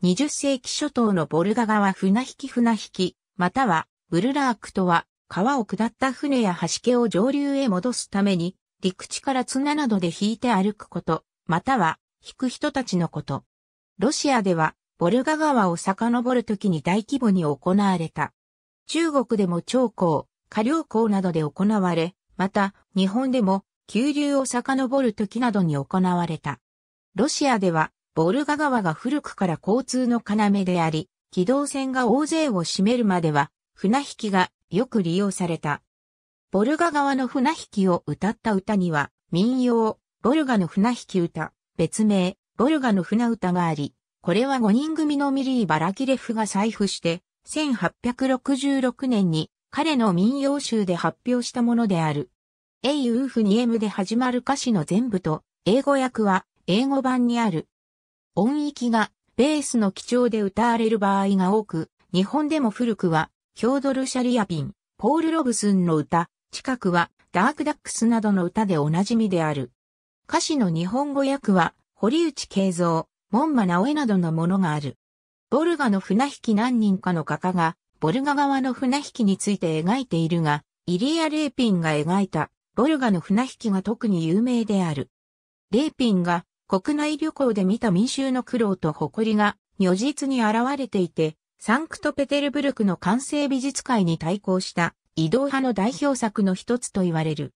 20世紀初頭のボルガ川船引船引、またはブルラークとは、川を下った船や橋家を上流へ戻すために、陸地から綱などで引いて歩くこと、または引く人たちのこと。ロシアでは、ボルガ川を遡るときに大規模に行われた。中国でも長江、下両港などで行われ、また、日本でも、急流を遡るときなどに行われた。ロシアでは、ボルガ川が古くから交通の要であり、機動船が大勢を占めるまでは、船引きがよく利用された。ボルガ川の船引きを歌った歌には、民謡、ボルガの船引き歌、別名、ボルガの船歌があり、これは5人組のミリー・バラキレフが採布して、1866年に彼の民謡集で発表したものである。エイ・ウーフ・ニエムで始まる歌詞の全部と、英語訳は英語版にある音域がベースの基調で歌われる場合が多く、日本でも古くは、ヒョードル・シャリアピン、ポール・ロブスンの歌、近くは、ダークダックスなどの歌でおなじみである。歌詞の日本語訳は、堀内慶三、門馬直江などのものがある。ボルガの船引き何人かの画家が、ボルガ側の船引きについて描いているが、イリア・レーピンが描いた、ボルガの船引きが特に有名である。レーピンが国内旅行で見た民衆の苦労と誇りが如実に現れていて、サンクトペテルブルクの完成美術界に対抗した移動派の代表作の一つと言われる。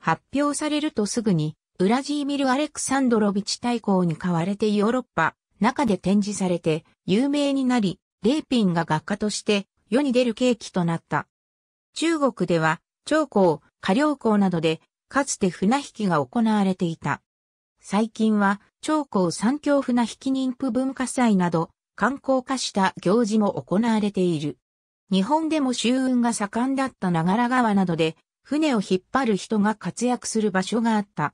発表されるとすぐに、ウラジーミル・アレクサンドロビチ大公に買われてヨーロッパ、中で展示されて有名になり、レーピンが学科として世に出る契機となった。中国では、長江、下良江などで、かつて船引きが行われていた。最近は、長江三峡船引妊婦文化祭など、観光化した行事も行われている。日本でも周運が盛んだった長良川などで、船を引っ張る人が活躍する場所があった。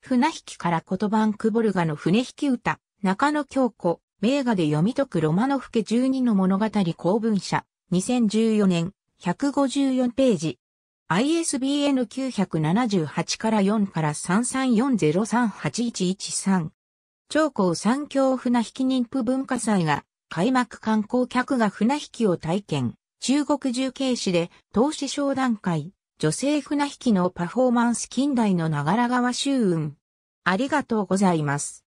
船引きから言葉んくぼるがの船引き歌、中野京子、名画で読み解くロマノフ家12の物語公文社、2014年、154ページ。ISBN 978から4から3 3 4 0 3 8 1 1 3長江三峡船引妊婦文化祭が開幕観光客が船引きを体験。中国重慶市で投資商談会、女性船引きのパフォーマンス近代の長良川周運。ありがとうございます。